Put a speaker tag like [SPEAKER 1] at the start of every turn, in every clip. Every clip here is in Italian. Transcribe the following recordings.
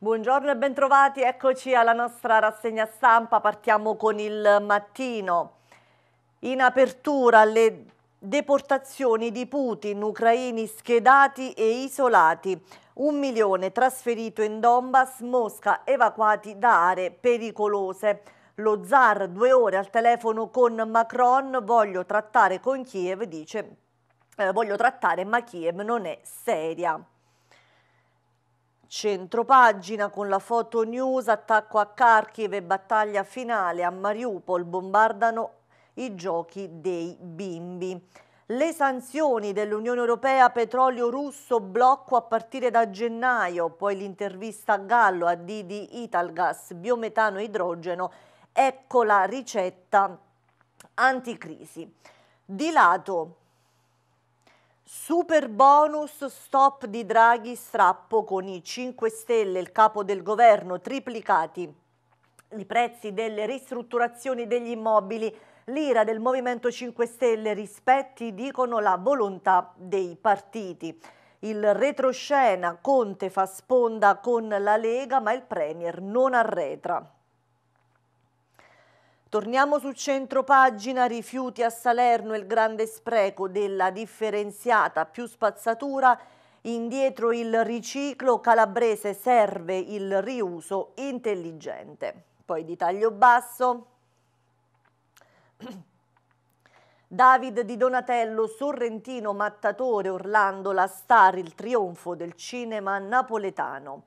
[SPEAKER 1] Buongiorno e bentrovati, eccoci alla nostra rassegna stampa, partiamo con il mattino. In apertura le deportazioni di Putin, ucraini schedati e isolati, un milione trasferito in Donbass, Mosca evacuati da aree pericolose. Lo zar due ore al telefono con Macron, voglio trattare con Kiev, dice, eh, voglio trattare ma Kiev non è seria. Centropagina con la foto news, attacco a Kharkiv e battaglia finale a Mariupol, bombardano i giochi dei bimbi. Le sanzioni dell'Unione Europea, petrolio russo, blocco a partire da gennaio, poi l'intervista a Gallo a Didi Italgas, biometano e idrogeno, ecco la ricetta anticrisi. Di lato Super bonus stop di Draghi strappo con i 5 Stelle, il capo del governo triplicati i prezzi delle ristrutturazioni degli immobili, l'ira del Movimento 5 Stelle rispetti dicono la volontà dei partiti. Il retroscena Conte fa sponda con la Lega ma il Premier non arretra. Torniamo sul centro pagina, rifiuti a Salerno, il grande spreco della differenziata, più spazzatura, indietro il riciclo, calabrese serve il riuso intelligente. Poi di taglio basso, David di Donatello, Sorrentino, Mattatore, Orlando, la star, il trionfo del cinema napoletano.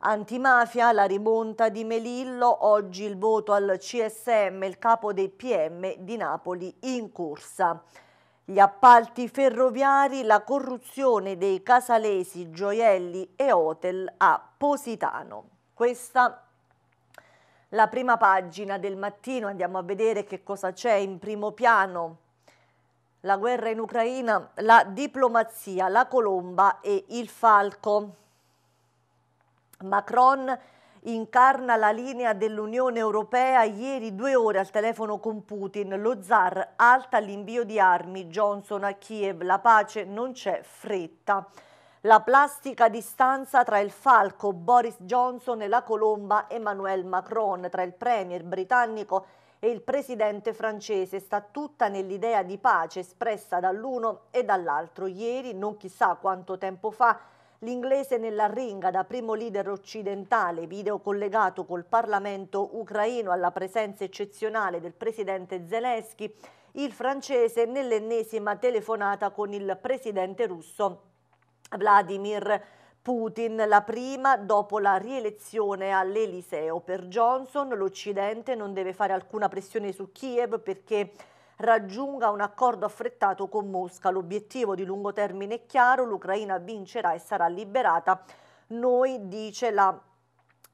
[SPEAKER 1] Antimafia, la rimonta di Melillo, oggi il voto al CSM, il capo dei PM di Napoli in corsa. Gli appalti ferroviari, la corruzione dei casalesi, gioielli e hotel a Positano. Questa la prima pagina del mattino, andiamo a vedere che cosa c'è in primo piano. La guerra in Ucraina, la diplomazia, la colomba e il falco. Macron incarna la linea dell'Unione Europea ieri due ore al telefono con Putin, lo zar alta l'invio di armi, Johnson a Kiev, la pace non c'è fretta. La plastica distanza tra il falco Boris Johnson e la colomba Emmanuel Macron, tra il premier britannico e il presidente francese, sta tutta nell'idea di pace espressa dall'uno e dall'altro. Ieri, non chissà quanto tempo fa, L'inglese nella ringa da primo leader occidentale, video collegato col Parlamento ucraino alla presenza eccezionale del presidente Zelensky, il francese nell'ennesima telefonata con il presidente russo Vladimir Putin, la prima dopo la rielezione all'Eliseo. Per Johnson l'Occidente non deve fare alcuna pressione su Kiev perché raggiunga un accordo affrettato con Mosca. L'obiettivo di lungo termine è chiaro, l'Ucraina vincerà e sarà liberata. Noi, dice la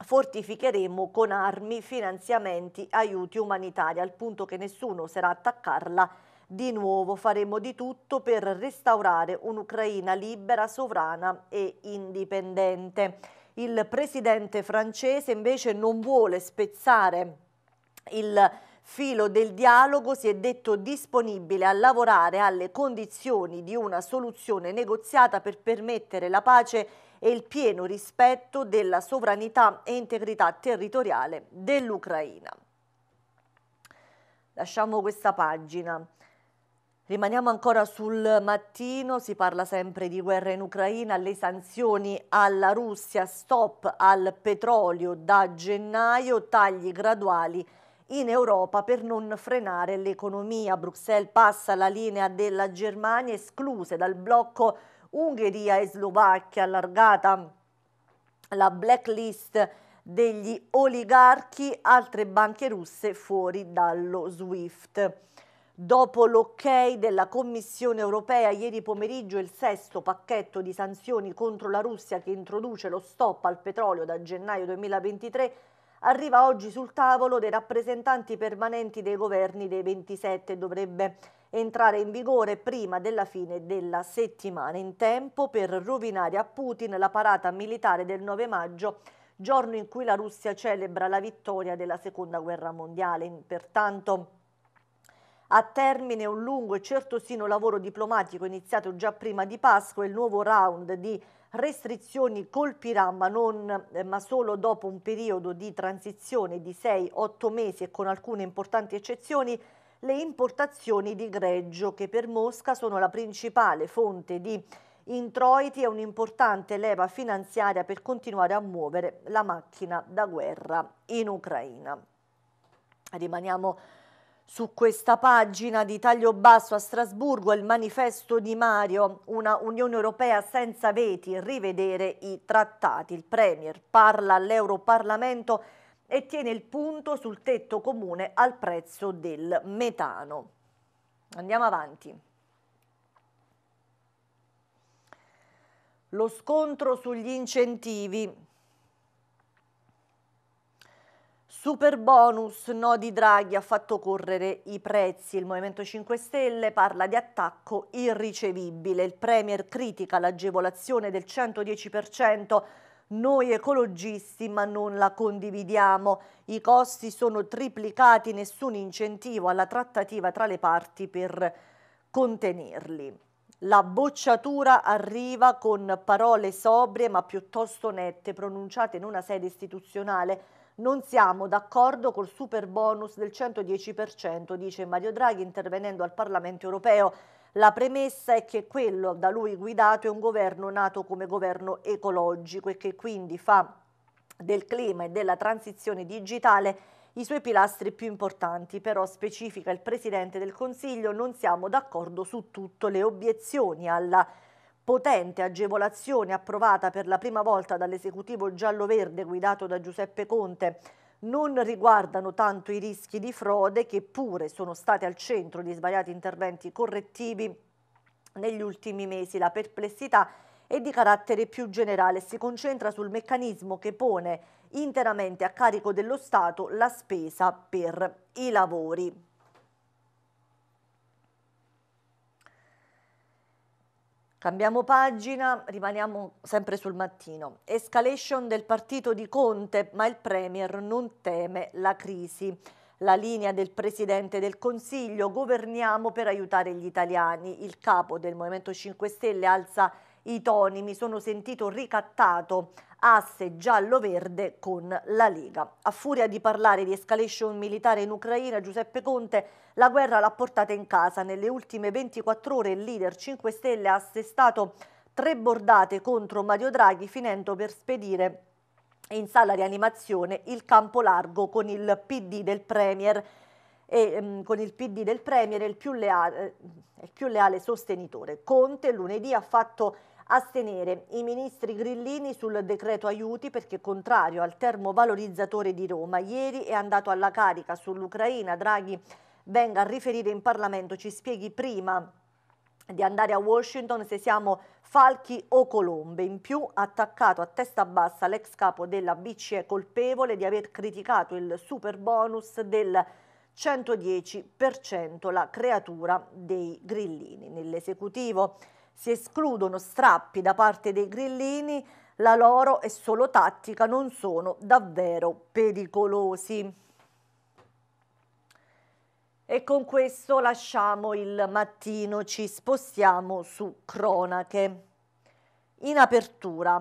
[SPEAKER 1] fortificheremo con armi, finanziamenti, aiuti umanitari, al punto che nessuno oserà attaccarla di nuovo faremo di tutto per restaurare un'Ucraina libera, sovrana e indipendente. Il presidente francese invece non vuole spezzare il filo del dialogo si è detto disponibile a lavorare alle condizioni di una soluzione negoziata per permettere la pace e il pieno rispetto della sovranità e integrità territoriale dell'Ucraina. Lasciamo questa pagina. Rimaniamo ancora sul mattino, si parla sempre di guerra in Ucraina, le sanzioni alla Russia, stop al petrolio da gennaio, tagli graduali in Europa per non frenare l'economia. Bruxelles passa la linea della Germania escluse dal blocco Ungheria e Slovacchia, allargata la blacklist degli oligarchi, altre banche russe fuori dallo SWIFT. Dopo l'ok della Commissione europea ieri pomeriggio il sesto pacchetto di sanzioni contro la Russia che introduce lo stop al petrolio da gennaio 2023 arriva oggi sul tavolo dei rappresentanti permanenti dei governi dei 27 e dovrebbe entrare in vigore prima della fine della settimana, in tempo per rovinare a Putin la parata militare del 9 maggio giorno in cui la Russia celebra la vittoria della seconda guerra mondiale. Pertanto a termine un lungo e certosino lavoro diplomatico iniziato già prima di Pasqua, il nuovo round di restrizioni colpirà ma, non, eh, ma solo dopo un periodo di transizione di 6-8 mesi e con alcune importanti eccezioni le importazioni di greggio che per Mosca sono la principale fonte di introiti e un'importante leva finanziaria per continuare a muovere la macchina da guerra in Ucraina. Rimaniamo su questa pagina di taglio basso a Strasburgo il manifesto di Mario, una Unione Europea senza veti, rivedere i trattati. Il Premier parla all'Europarlamento e tiene il punto sul tetto comune al prezzo del metano. Andiamo avanti. Lo scontro sugli incentivi Super bonus, no di Draghi, ha fatto correre i prezzi. Il Movimento 5 Stelle parla di attacco irricevibile. Il Premier critica l'agevolazione del 110%. Noi ecologisti ma non la condividiamo. I costi sono triplicati, nessun incentivo alla trattativa tra le parti per contenerli. La bocciatura arriva con parole sobrie ma piuttosto nette pronunciate in una sede istituzionale non siamo d'accordo col super bonus del 110%, dice Mario Draghi intervenendo al Parlamento europeo. La premessa è che quello da lui guidato è un governo nato come governo ecologico e che quindi fa del clima e della transizione digitale i suoi pilastri più importanti, però specifica il Presidente del Consiglio, non siamo d'accordo su tutto, le obiezioni alla potente agevolazione approvata per la prima volta dall'esecutivo giallo-verde guidato da Giuseppe Conte non riguardano tanto i rischi di frode che pure sono stati al centro di svariati interventi correttivi negli ultimi mesi. La perplessità è di carattere più generale, si concentra sul meccanismo che pone interamente a carico dello Stato la spesa per i lavori. Cambiamo pagina, rimaniamo sempre sul mattino. Escalation del partito di Conte, ma il Premier non teme la crisi. La linea del Presidente del Consiglio, governiamo per aiutare gli italiani. Il capo del Movimento 5 Stelle alza i toni, mi sono sentito ricattato asse giallo-verde con la Lega. A furia di parlare di escalation militare in Ucraina, Giuseppe Conte la guerra l'ha portata in casa. Nelle ultime 24 ore il leader 5 Stelle ha assestato tre bordate contro Mario Draghi, finendo per spedire in sala rianimazione il campo largo con il PD del Premier e um, con il PD del Premier il più leale, eh, il più leale sostenitore. Conte lunedì ha fatto astenere i ministri grillini sul decreto aiuti perché contrario al termovalorizzatore di Roma. Ieri è andato alla carica sull'Ucraina, Draghi venga a riferire in Parlamento, ci spieghi prima di andare a Washington se siamo falchi o colombe. In più, attaccato a testa bassa l'ex capo della BCE colpevole di aver criticato il super bonus del 110%, la creatura dei grillini. Nell'esecutivo si escludono strappi da parte dei grillini, la loro è solo tattica, non sono davvero pericolosi. E con questo lasciamo il mattino, ci spostiamo su cronache. In apertura,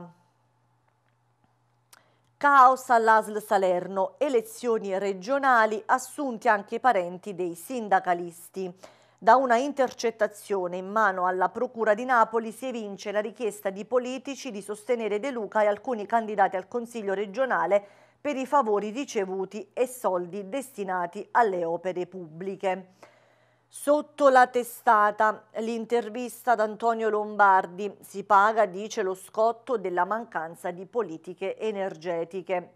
[SPEAKER 1] caos all'ASL Salerno, elezioni regionali, assunti anche i parenti dei sindacalisti. Da una intercettazione in mano alla Procura di Napoli si evince la richiesta di politici di sostenere De Luca e alcuni candidati al Consiglio regionale per i favori ricevuti e soldi destinati alle opere pubbliche. Sotto la testata, l'intervista ad Antonio Lombardi si paga, dice, lo scotto della mancanza di politiche energetiche.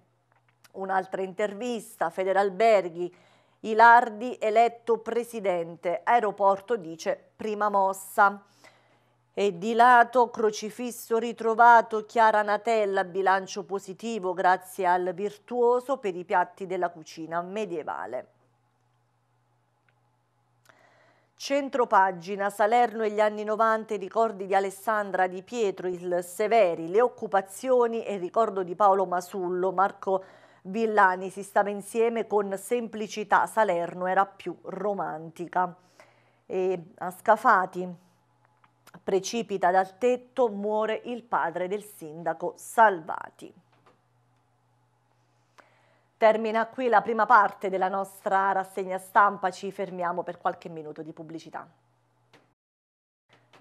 [SPEAKER 1] Un'altra intervista, Federalberghi, Ilardi eletto presidente, aeroporto dice prima mossa. E di lato crocifisso ritrovato Chiara Natella, bilancio positivo grazie al virtuoso per i piatti della cucina medievale. Centro pagina, Salerno e gli anni 90, i ricordi di Alessandra Di Pietro, il Severi, le occupazioni e il ricordo di Paolo Masullo, Marco Villani si stava insieme con semplicità, Salerno era più romantica. E a Scafati precipita dal tetto, muore il padre del sindaco Salvati. Termina qui la prima parte della nostra rassegna stampa, ci fermiamo per qualche minuto di pubblicità.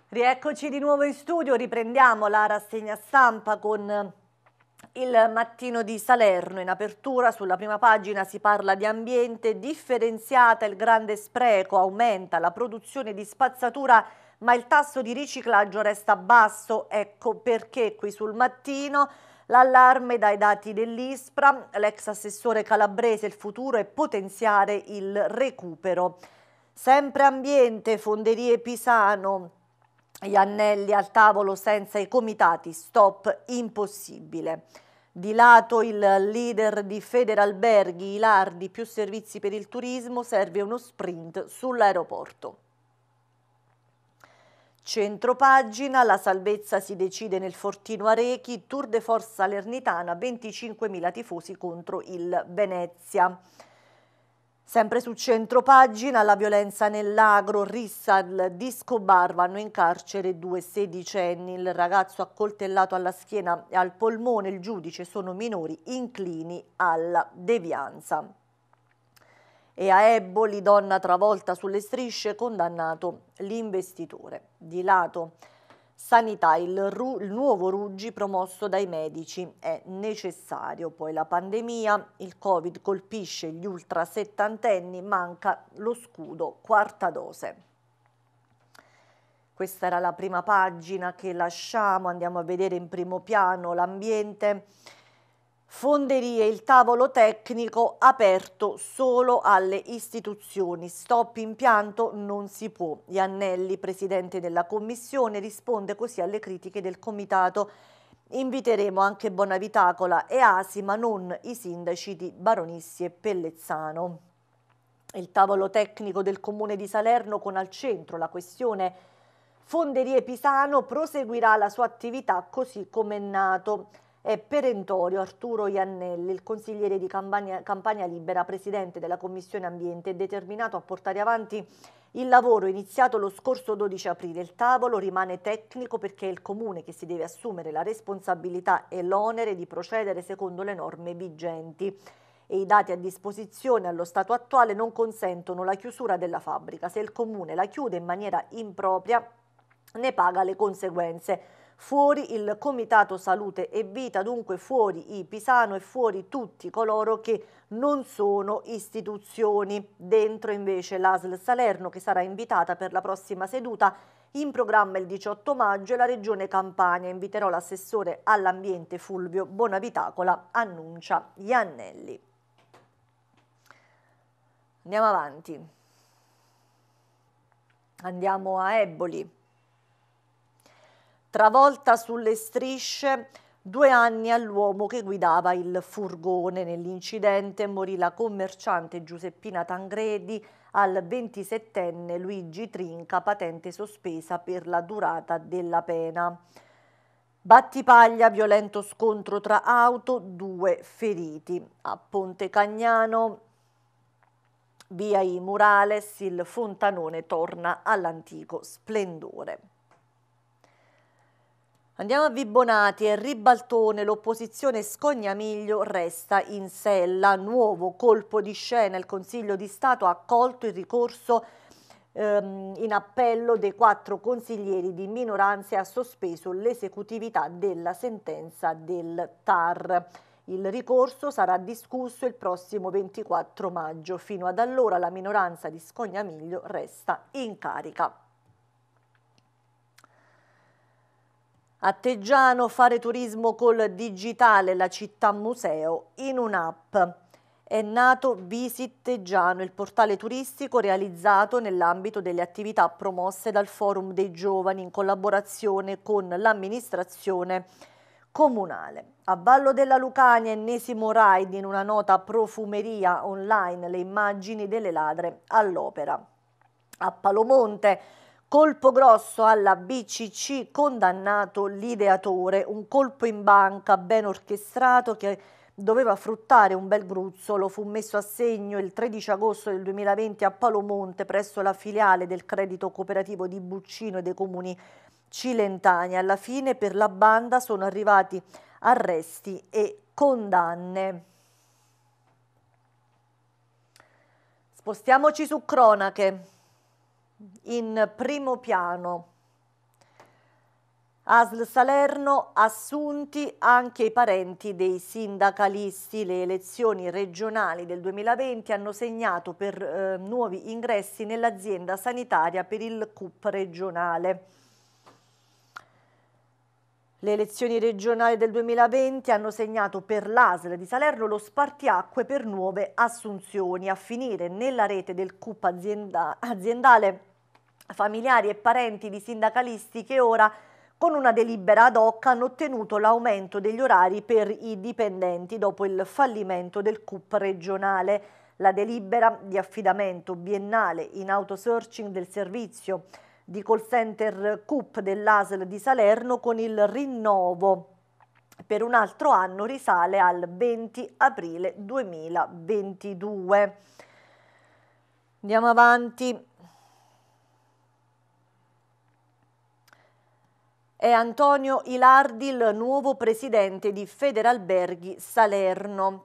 [SPEAKER 1] Rieccoci di nuovo in studio, riprendiamo la rassegna stampa con il mattino di Salerno in apertura sulla prima pagina si parla di ambiente differenziata, il grande spreco aumenta la produzione di spazzatura ma il tasso di riciclaggio resta basso, ecco perché qui sul mattino l'allarme dai dati dell'ISPRA, l'ex assessore calabrese il futuro è potenziare il recupero. Sempre ambiente, fonderie Pisano, gli Annelli al tavolo senza i comitati, stop impossibile. Di lato il leader di Federalberghi, Ilardi, più servizi per il turismo, serve uno sprint sull'aeroporto. Centro pagina, la salvezza si decide nel Fortino Arechi, Tour de Force Salernitana, 25.000 tifosi contro il Venezia. Sempre su centro pagina, la violenza nell'agro, rissa al disco bar, vanno in carcere due sedicenni, il ragazzo accoltellato alla schiena e al polmone, il giudice sono minori inclini alla devianza. E a Eboli, donna travolta sulle strisce, condannato l'investitore. Di lato Sanità, il, ru, il, nuovo Ruggi promosso dai medici è necessario, poi la pandemia, il Covid colpisce gli ultra settantenni, manca lo scudo, quarta dose. Questa era la prima pagina che lasciamo, andiamo a vedere in primo piano l'ambiente. Fonderie, il tavolo tecnico aperto solo alle istituzioni. Stop impianto non si può. Iannelli, presidente della commissione, risponde così alle critiche del comitato. Inviteremo anche Bonavitacola e Asi, ma non i sindaci di Baronissi e Pellezzano. Il tavolo tecnico del comune di Salerno con al centro la questione Fonderie Pisano proseguirà la sua attività così come è nato perentorio Arturo Iannelli, il consigliere di Campania, Campania Libera, presidente della Commissione Ambiente, è determinato a portare avanti il lavoro iniziato lo scorso 12 aprile. Il tavolo rimane tecnico perché è il comune che si deve assumere la responsabilità e l'onere di procedere secondo le norme vigenti e i dati a disposizione allo stato attuale non consentono la chiusura della fabbrica. Se il comune la chiude in maniera impropria ne paga le conseguenze fuori il Comitato Salute e Vita, dunque fuori i Pisano e fuori tutti coloro che non sono istituzioni. Dentro invece l'ASL Salerno che sarà invitata per la prossima seduta in programma il 18 maggio e la Regione Campania inviterò l'assessore all'ambiente Fulvio Bonavitacola, annuncia Iannelli. Andiamo avanti. Andiamo a Eboli travolta sulle strisce due anni all'uomo che guidava il furgone. Nell'incidente morì la commerciante Giuseppina Tangredi al 27enne Luigi Trinca, patente sospesa per la durata della pena. Battipaglia, violento scontro tra auto, due feriti. A Ponte Cagnano, via i Murales, il fontanone torna all'antico splendore. Andiamo a Vibonati e Ribaltone, l'opposizione Scognamiglio resta in sella. Nuovo colpo di scena, il Consiglio di Stato ha accolto il ricorso ehm, in appello dei quattro consiglieri di minoranza e ha sospeso l'esecutività della sentenza del TAR. Il ricorso sarà discusso il prossimo 24 maggio. Fino ad allora la minoranza di Scognamiglio resta in carica. A Teggiano fare turismo col digitale, la città museo in un'app. È nato Visit Teggiano, il portale turistico realizzato nell'ambito delle attività promosse dal Forum dei Giovani in collaborazione con l'amministrazione comunale. A Vallo della Lucania, ennesimo raid in una nota profumeria online, le immagini delle ladre all'opera. A Palomonte, Colpo grosso alla BCC, condannato l'ideatore, un colpo in banca ben orchestrato che doveva fruttare un bel gruzzolo, fu messo a segno il 13 agosto del 2020 a Palomonte presso la filiale del credito cooperativo di Buccino e dei comuni cilentani. Alla fine per la banda sono arrivati arresti e condanne. Spostiamoci su cronache in primo piano. ASL Salerno assunti anche i parenti dei sindacalisti. Le elezioni regionali del 2020 hanno segnato per eh, nuovi ingressi nell'azienda sanitaria per il CUP regionale. Le elezioni regionali del 2020 hanno segnato per l'ASL di Salerno lo spartiacque per nuove assunzioni. A finire nella rete del CUP azienda, aziendale familiari e parenti di sindacalisti che ora con una delibera ad hoc hanno ottenuto l'aumento degli orari per i dipendenti dopo il fallimento del CUP regionale. La delibera di affidamento biennale in autosearching del servizio di call center CUP dell'ASL di Salerno con il rinnovo per un altro anno risale al 20 aprile 2022. Andiamo avanti. è Antonio Ilardi il nuovo presidente di Federalberghi Salerno.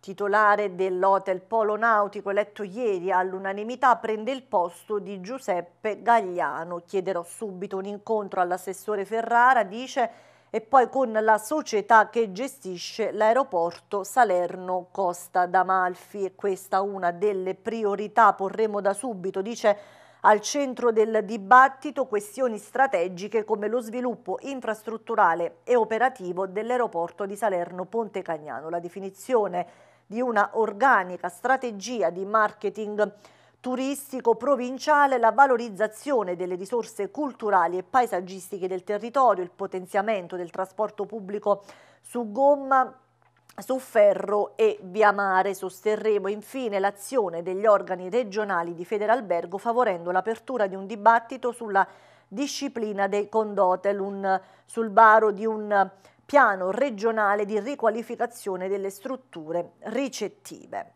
[SPEAKER 1] Titolare dell'hotel Polo Nautico eletto ieri all'unanimità prende il posto di Giuseppe Gagliano. Chiederò subito un incontro all'assessore Ferrara, dice, e poi con la società che gestisce l'aeroporto Salerno-Costa d'Amalfi. Questa una delle priorità, porremo da subito, dice al centro del dibattito questioni strategiche come lo sviluppo infrastrutturale e operativo dell'aeroporto di Salerno Ponte Cagnano, la definizione di una organica strategia di marketing turistico provinciale, la valorizzazione delle risorse culturali e paesaggistiche del territorio, il potenziamento del trasporto pubblico su gomma su ferro e via mare. Sosterremo infine l'azione degli organi regionali di Federalbergo favorendo l'apertura di un dibattito sulla disciplina dei condotel, un, sul baro di un piano regionale di riqualificazione delle strutture ricettive.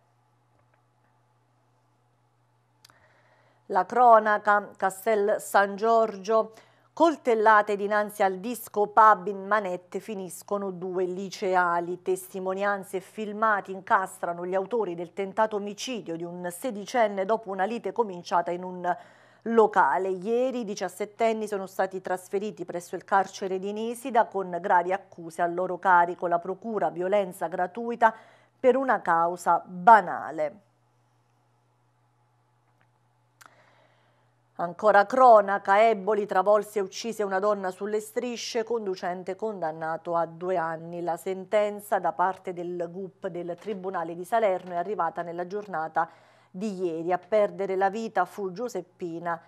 [SPEAKER 1] La cronaca Castel San Giorgio Coltellate dinanzi al disco pub in manette finiscono due liceali. Testimonianze e filmati incastrano gli autori del tentato omicidio di un sedicenne dopo una lite cominciata in un locale. Ieri i diciassettenni sono stati trasferiti presso il carcere di Nisida con gravi accuse a loro carico, la procura, violenza gratuita per una causa banale. Ancora cronaca, Eboli travolse e uccise una donna sulle strisce, conducente condannato a due anni. La sentenza da parte del GUP del Tribunale di Salerno è arrivata nella giornata di ieri. A perdere la vita fu Giuseppina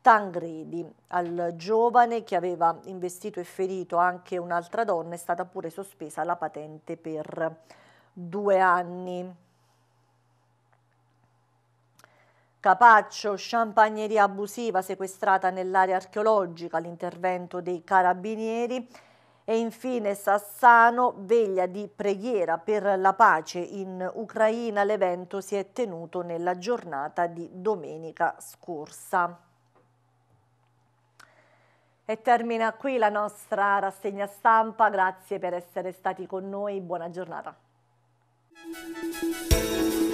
[SPEAKER 1] Tangredi. Al giovane che aveva investito e ferito anche un'altra donna è stata pure sospesa la patente per due anni. Capaccio, champagneria abusiva sequestrata nell'area archeologica, l'intervento dei carabinieri e infine Sassano, veglia di preghiera per la pace in Ucraina, l'evento si è tenuto nella giornata di domenica scorsa. E termina qui la nostra rassegna stampa, grazie per essere stati con noi, buona giornata.